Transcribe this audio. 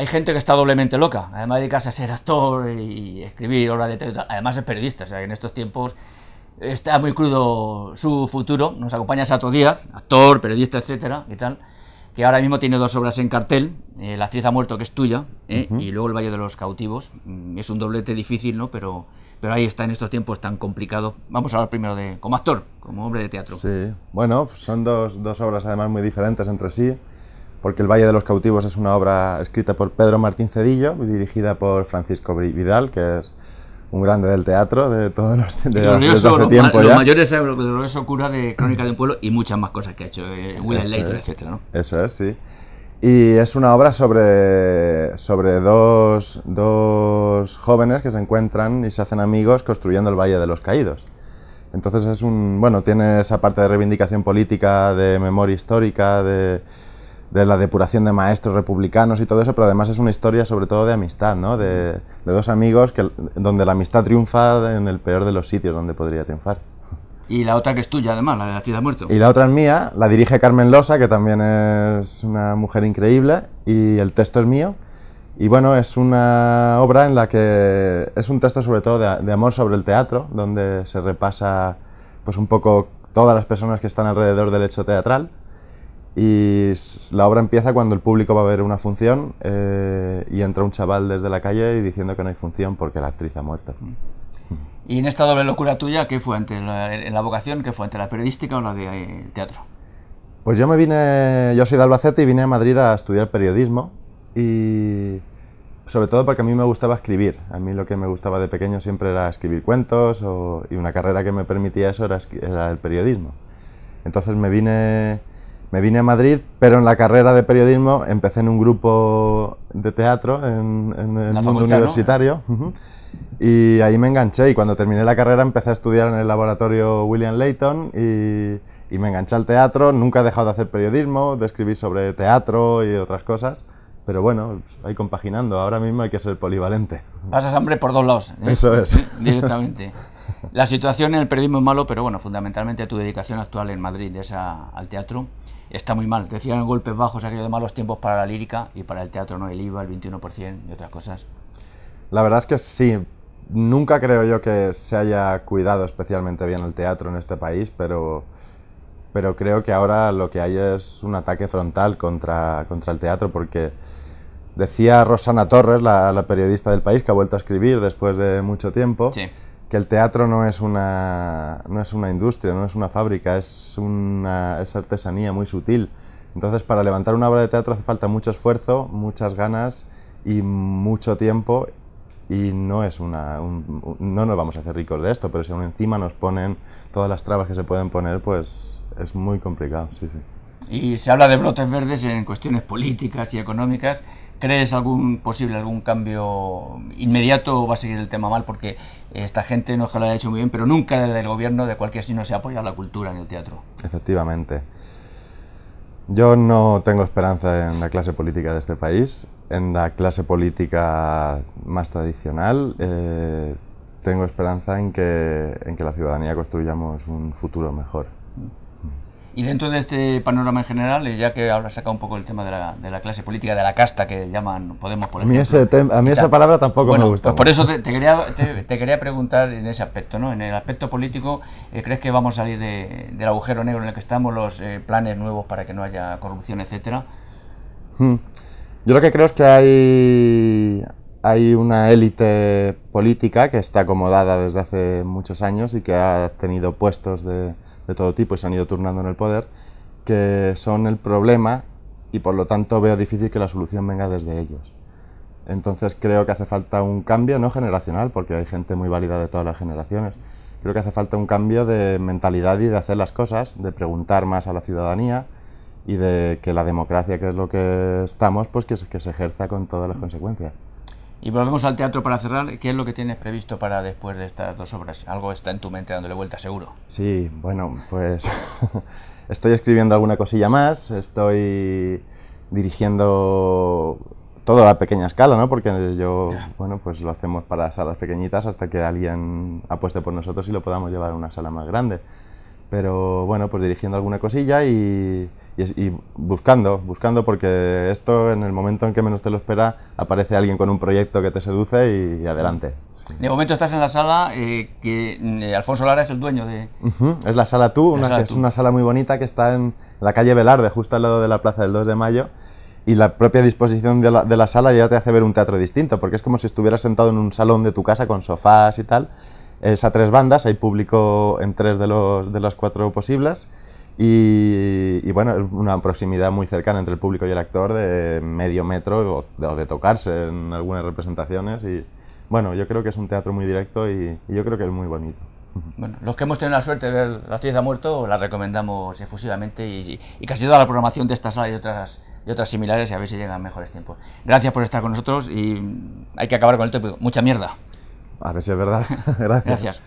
Hay gente que está doblemente loca, además de dedicarse a ser actor y escribir obras de teatro, además es periodista, o sea, en estos tiempos está muy crudo su futuro. Nos acompaña Sato Díaz, actor, periodista, etcétera, y tal, que ahora mismo tiene dos obras en cartel, eh, La actriz ha muerto, que es tuya, ¿eh? y luego El Valle de los Cautivos. Mm, es un doblete difícil, ¿no? Pero, pero ahí está en estos tiempos tan complicado. Vamos a hablar primero de como actor, como hombre de teatro. Sí, bueno, son dos, dos obras además muy diferentes entre sí porque El Valle de los Cautivos es una obra escrita por Pedro Martín Cedillo y dirigida por Francisco Vidal, que es un grande del teatro de todos los de, los, de hace tiempo ya. lo es de Crónica de un pueblo y muchas más cosas que ha hecho ...Willis eh, Will etcétera, ¿no? Eso es, sí. Y es una obra sobre, sobre dos, dos jóvenes que se encuentran y se hacen amigos construyendo el Valle de los Caídos. Entonces es un, bueno, tiene esa parte de reivindicación política, de memoria histórica, de, de la depuración de maestros republicanos y todo eso, pero además es una historia sobre todo de amistad, ¿no? De, dos amigos que, donde la amistad triunfa en el peor de los sitios donde podría triunfar. Y la otra que es tuya, además, la de la ciudad muerto. Y la otra es mía, la dirige Carmen Losa, que también es una mujer increíble, y el texto es mío. Y bueno, es una obra en la que es un texto sobre todo de, de amor sobre el teatro, donde se repasa pues un poco todas las personas que están alrededor del hecho teatral y la obra empieza cuando el público va a ver una función eh, y entra un chaval desde la calle y diciendo que no hay función porque la actriz ha muerto. Mm. ¿Y en esta doble locura tuya, qué fue la, en la vocación, qué fue ante la periodística o la de eh, teatro? Pues yo me vine, yo soy de Albacete y vine a Madrid a estudiar periodismo y sobre todo porque a mí me gustaba escribir. A mí lo que me gustaba de pequeño siempre era escribir cuentos y una carrera que me permitía eso era el periodismo. Entonces me vine me vine a Madrid, pero en la carrera de periodismo empecé en un grupo de teatro en, el mundo universitario. Y ahí me enganché y cuando terminé la carrera empecé a estudiar en el laboratorio William Layton y, me enganché al teatro. Nunca he dejado de hacer periodismo, de escribir sobre teatro y otras cosas. Pero bueno, ahí compaginando. Ahora mismo hay que ser polivalente. Pasas hambre por dos lados. ¿eh? Eso es. Directamente. La situación en el periodismo es malo, pero bueno, fundamentalmente tu dedicación actual en Madrid es al teatro está muy mal. Decían golpes bajos aquello de malos tiempos para la lírica y para el teatro, ¿no? El IVA, el 21% y otras cosas. La verdad es que sí. Nunca creo yo que se haya cuidado especialmente bien el teatro en este país, pero, pero creo que ahora lo que hay es un ataque frontal contra, contra el teatro, porque decía Rosana Torres, la, periodista del país, que ha vuelto a escribir después de mucho tiempo, que el teatro no es una, no es una industria, no es una fábrica, es, una, es artesanía muy sutil. Entonces, para levantar una obra de teatro hace falta mucho esfuerzo, muchas ganas y mucho tiempo. Y no es una. no nos vamos a hacer ricos de esto, pero si aún encima nos ponen todas las trabas que se pueden poner, pues es muy complicado. Sí, sí. Y se habla de brotes verdes en cuestiones políticas y económicas ¿Crees algún posible algún cambio inmediato o va a seguir el tema mal? Porque esta gente no lo ha hecho muy bien, pero nunca desde el gobierno de cualquier signo se apoya apoyado la cultura en el teatro. Efectivamente. Yo no tengo esperanza en la clase política de este país, en la clase política más tradicional. Eh, tengo esperanza en que, en que la ciudadanía construyamos un futuro mejor. Y dentro de este panorama en general, eh, ya que ahora saca un poco el tema de la, clase política, de la casta que llaman Podemos, por A mí, esa palabra tampoco me gusta. Pues por eso te, quería, preguntar en ese aspecto, ¿no? En el aspecto político, eh, ¿crees que vamos a salir del agujero negro en el que estamos, los eh, planes nuevos para que no haya corrupción, etcétera? Hmm. Yo lo que creo es que hay una élite política que está acomodada desde hace muchos años y que ha tenido puestos de de todo tipo y se han ido turnando en el poder, que son el problema y por lo tanto veo difícil que la solución venga desde ellos. Entonces creo que hace falta un cambio, no generacional, porque hay gente muy válida de todas las generaciones. Creo que hace falta un cambio de mentalidad y de hacer las cosas, de preguntar más a la ciudadanía y de que la democracia, que es lo que estamos, pues que se, ejerza con todas las consecuencias. Y volvemos al teatro para cerrar. ¿Qué es lo que tienes previsto para después de estas dos obras? Algo está en tu mente dándole vuelta, seguro. Sí, bueno, pues estoy escribiendo alguna cosilla más, estoy dirigiendo todo a pequeña escala, ¿no? Porque yo, bueno, pues lo hacemos para salas pequeñitas hasta que alguien apueste por nosotros y lo podamos llevar a una sala más grande. Pero bueno, pues dirigiendo alguna cosilla y, y, buscando, buscando, porque esto en el momento en que menos te lo espera, aparece alguien con un proyecto que te seduce y, adelante. De momento estás en la sala eh, que eh, Alfonso Lara es el dueño de... Es la sala Tú, es una sala muy bonita que está en la calle Velarde, justo al lado de la plaza del 2 de mayo y la propia disposición de la, sala ya te hace ver un teatro distinto, porque es como si estuvieras sentado en un salón de tu casa con sofás y tal. Es a tres bandas, hay público en tres de los, de las cuatro posibles y, bueno, es una proximidad muy cercana entre el público y el actor de medio metro o de, tocarse en algunas representaciones. Y bueno, yo creo que es un teatro muy directo y, yo creo que es muy bonito. Bueno, los que hemos tenido la suerte de ver La Ciencia muerto, la recomendamos efusivamente y, casi toda la programación de esta sala y otras, y otras similares y a ver si llegan mejores tiempos. Gracias por estar con nosotros y hay que acabar con el tópico. Mucha mierda. A ver si es verdad. Gracias. Gracias.